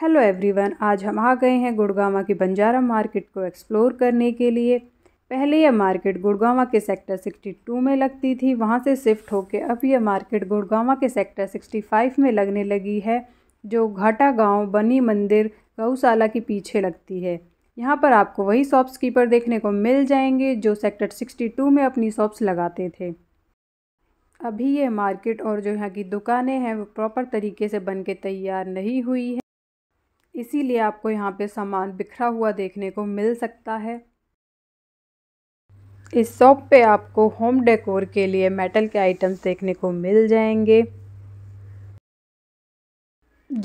hello everyone आज हम आ गए हैं गुड़गावा की बंजारा मार्केट को एक्सप्लोर करने के लिए पहले यह मार्केट गुड़गावा के सेक्टर 62 में लगती थी वहाँ से शिफ्ट होकर अब यह मार्केट गुड़गावा के सेक्टर 65 में लगने लगी है जो घाटा गांव बनी मंदिर गौशाला के पीछे लगती है यहाँ पर आपको वही शॉप्स कीपर देखने को मिल जाएंगे जो सेक्टर सिक्सटी में अपनी शॉप्स लगाते थे अभी ये मार्केट और जो यहाँ की दुकानें हैं वो प्रॉपर तरीके से बन के तैयार नहीं हुई है इसीलिए आपको यहाँ पे सामान बिखरा हुआ देखने को मिल सकता है इस शॉप पे आपको होम डेकोर के लिए मेटल के आइटम्स देखने को मिल जाएंगे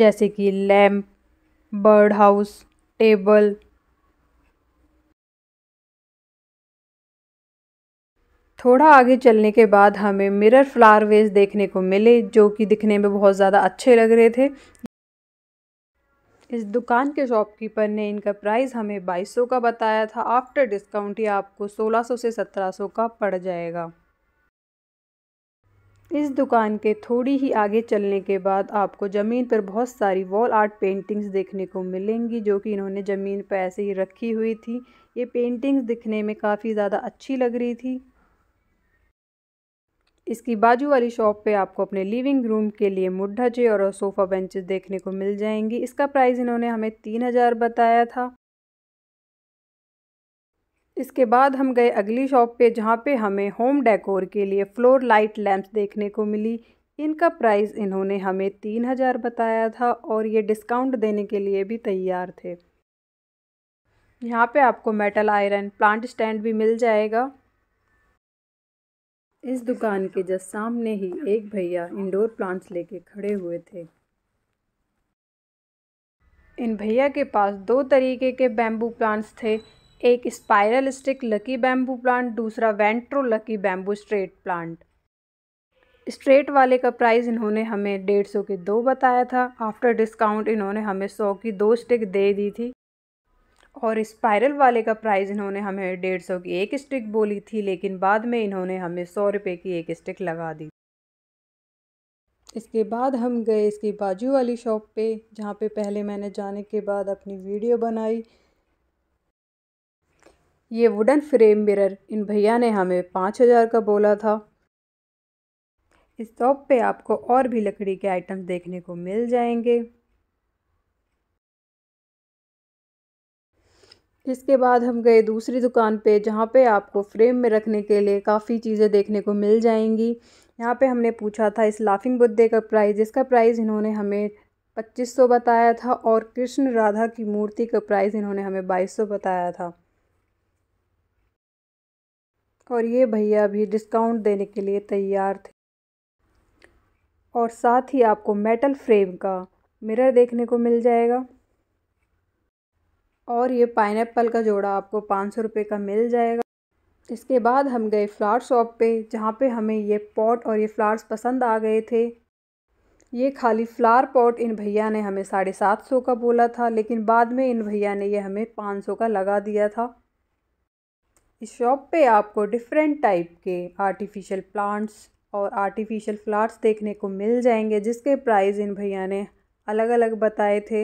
जैसे कि लैम्प बर्ड हाउस टेबल थोड़ा आगे चलने के बाद हमें मिरर फ्लावर वेज देखने को मिले जो कि दिखने में बहुत ज़्यादा अच्छे लग रहे थे इस दुकान के शॉपकीपर ने इनका प्राइस हमें 2200 का बताया था आफ्टर डिस्काउंट ये आपको 1600 से 1700 का पड़ जाएगा इस दुकान के थोड़ी ही आगे चलने के बाद आपको ज़मीन पर बहुत सारी वॉल आर्ट पेंटिंग्स देखने को मिलेंगी जो कि इन्होंने ज़मीन पर ऐसे ही रखी हुई थी ये पेंटिंग्स दिखने में काफ़ी ज़्यादा अच्छी लग रही थी इसकी बाजू वाली शॉप पे आपको अपने लिविंग रूम के लिए मुड्ढा चेयर और सोफ़ा बेंचेस देखने को मिल जाएंगी इसका प्राइस इन्होंने हमें तीन हज़ार बताया था इसके बाद हम गए अगली शॉप पे जहाँ पे हमें होम डेकोर के लिए फ्लोर लाइट लैंप्स देखने को मिली इनका प्राइस इन्होंने हमें तीन हज़ार बताया था और ये डिस्काउंट देने के लिए भी तैयार थे यहाँ पे आपको मेटल आयरन प्लांट स्टैंड भी मिल जाएगा इस दुकान के जस्ट सामने ही एक भैया इंडोर प्लांट्स लेके खड़े हुए थे इन भैया के पास दो तरीके के बैम्बू प्लांट्स थे एक spiral stick lucky bamboo plant दूसरा वेंट्रो lucky bamboo straight plant straight वाले का प्राइस इन्होंने हमें डेढ़ सौ के दो बताया था आफ्टर डिस्काउंट इन्होंने हमें सौ की दो स्टिक दे दी थी और स्पायरल वाले का प्राइस इन्होंने हमें डेढ़ सौ की एक स्टिक बोली थी लेकिन बाद में इन्होंने हमें सौ रुपये की एक स्टिक लगा दी इसके बाद हम गए इसकी बाजू वाली शॉप पे जहाँ पे पहले मैंने जाने के बाद अपनी वीडियो बनाई ये वुडन फ्रेम मिरर इन भैया ने हमें पाँच हज़ार का बोला था इस शॉप पे आपको और भी लकड़ी के आइटम्स देखने को मिल जाएंगे इसके बाद हम गए दूसरी दुकान पे जहाँ पे आपको फ्रेम में रखने के लिए काफ़ी चीज़ें देखने को मिल जाएंगी यहाँ पे हमने पूछा था इस लाफिंग बुद्धे का प्राइस इसका प्राइस इन्होंने हमें पच्चीस सौ बताया था और कृष्ण राधा की मूर्ति का प्राइस इन्होंने हमें बाईस सौ बताया था और ये भैया भी डिस्काउंट देने के लिए तैयार थे और साथ ही आपको मेटल फ्रेम का मिरर देखने को मिल जाएगा और ये पाइन का जोड़ा आपको पाँच सौ रुपये का मिल जाएगा इसके बाद हम गए फ्लावर शॉप पे जहाँ पे हमें ये पॉट और ये फ्लावर्स पसंद आ गए थे ये खाली फ्लावर पॉट इन भैया ने हमें साढ़े सात सौ का बोला था लेकिन बाद में इन भैया ने ये हमें पाँच सौ का लगा दिया था इस शॉप पे आपको डिफरेंट टाइप के आर्टिफिशियल प्लांट्स और आर्टिफिशियल फ्लावर्स देखने को मिल जाएंगे जिसके प्राइस इन भैया ने अलग अलग बताए थे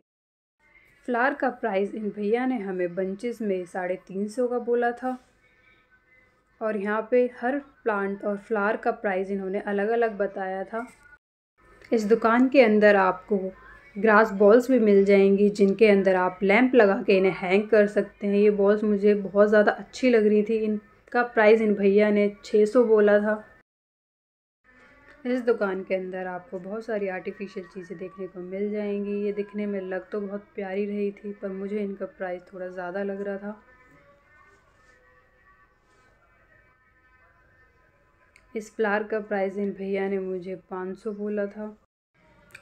फ्लार का प्राइस इन भैया ने हमें बंचेस में साढ़े तीन सौ का बोला था और यहाँ पे हर प्लांट और फ्लावर का प्राइस इन्होंने अलग अलग बताया था इस दुकान के अंदर आपको ग्रास बॉल्स भी मिल जाएंगी जिनके अंदर आप लैंप लगा के इन्हें हैंग कर सकते हैं ये बॉल्स मुझे बहुत ज़्यादा अच्छी लग रही थी इनका प्राइस इन भैया ने छः बोला था इस दुकान के अंदर आपको बहुत सारी आर्टिफिशियल चीज़ें देखने को मिल जाएंगी ये दिखने में लग तो बहुत प्यारी रही थी पर मुझे इनका प्राइस थोड़ा ज़्यादा लग रहा था इस फ्लार का प्राइस इन भैया ने मुझे 500 बोला था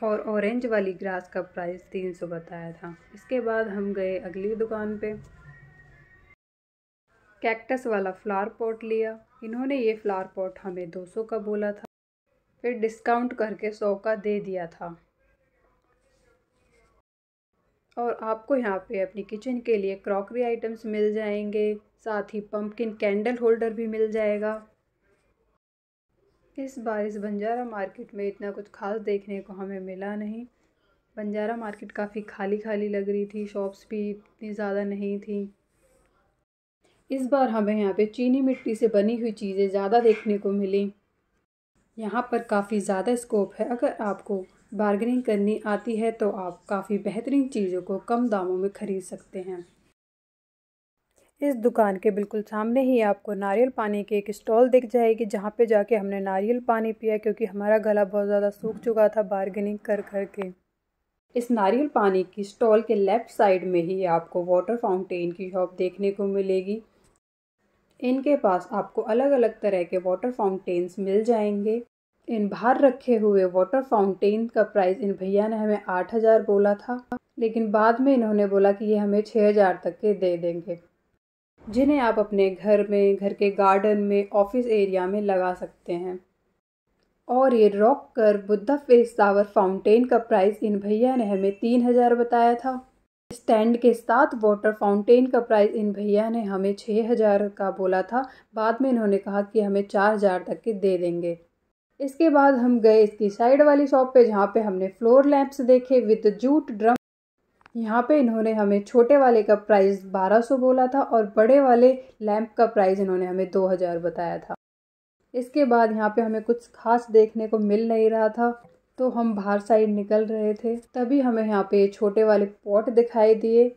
और ऑरेंज वाली ग्रास का प्राइस 300 बताया था इसके बाद हम गए अगली दुकान पे कैक्टस वाला फ्लावर पॉट लिया इन्होंने ये फ्लावर पॉट हमें 200 का बोला था फिर डिस्काउंट करके सौ का दे दिया था और आपको यहाँ पे अपनी किचन के लिए क्रॉकरी आइटम्स मिल जाएंगे साथ ही पम्पकिन कैंडल होल्डर भी मिल जाएगा इस बार इस बंजारा मार्केट में इतना कुछ खास देखने को हमें मिला नहीं बंजारा मार्केट काफ़ी खाली खाली लग रही थी शॉप्स भी इतनी ज़्यादा नहीं थी इस बार हमें यहाँ पे चीनी मिट्टी से बनी हुई चीज़ें ज़्यादा देखने को मिली यहाँ पर काफ़ी ज़्यादा स्कोप है अगर आपको बार्गेनिंग करनी आती है तो आप काफ़ी बेहतरीन चीज़ों को कम दामों में ख़रीद सकते हैं इस दुकान के बिल्कुल सामने ही आपको नारियल पानी की एक स्टॉल दिख जाएगी जहाँ पे जाके हमने नारियल पानी पिया क्योंकि हमारा गला बहुत ज़्यादा सूख चुका था बार्गेनिंग कर कर के इस नारियल पानी की स्टॉल के लेफ़्ट साइड में ही आपको वाटर फाउंटेन की शॉप देखने को मिलेगी इनके पास आपको अलग अलग तरह के वाटर फाउंटेन्स मिल जाएंगे इन बाहर रखे हुए वाटर फाउंटेन का प्राइस इन भैया ने हमें आठ हज़ार बोला था लेकिन बाद में इन्होंने बोला कि ये हमें छः हज़ार तक के दे देंगे जिन्हें आप अपने घर में घर के गार्डन में ऑफिस एरिया में लगा सकते हैं और ये रॉक कर बुद्धा फेस टावर फाउंटेन का प्राइस इन भैया ने हमें तीन हज़ार बताया था स्टैंड के साथ वाटर फाउंटेन का प्राइस इन भैया ने हमें छः हज़ार का बोला था बाद में इन्होंने कहा कि हमें चार हज़ार तक के दे देंगे इसके बाद हम गए इसकी साइड वाली शॉप पे जहाँ पे हमने फ्लोर लैंप्स देखे विद जूट ड्रम यहाँ पे इन्होंने हमें छोटे वाले का प्राइस बारह सौ बोला था और बड़े वाले लैंप का प्राइस इन्होंने हमें दो बताया था इसके बाद यहाँ पे हमें कुछ खास देखने को मिल नहीं रहा था तो हम बाहर साइड निकल रहे थे तभी हमें यहाँ पे छोटे वाले पॉट दिखाई दिए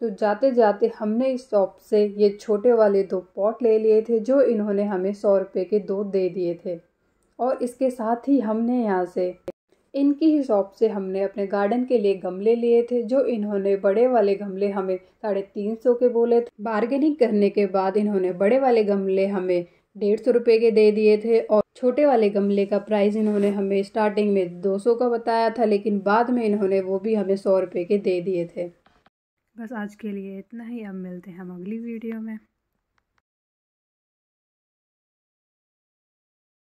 तो जाते जाते हमने इस शॉप से ये छोटे वाले दो पॉट ले लिए थे जो इन्होंने हमें सौ रुपये के दो दे दिए थे और इसके साथ ही हमने यहाँ से इनकी ही शॉप से हमने अपने गार्डन के लिए गमले लिए थे जो इन्होंने बड़े वाले गमले हमें साढ़े तीन सौ के बोले थे बार्गेनिंग करने के बाद इन्होंने बड़े वाले गमले हमें डेढ़ सौ रुपये के दे दिए थे और छोटे वाले गमले का प्राइस इन्होंने हमें स्टार्टिंग में दो सौ का बताया था लेकिन बाद में इन्होंने वो भी हमें सौ रुपये के दे दिए थे बस आज के लिए इतना ही अब मिलते हैं हम अगली वीडियो में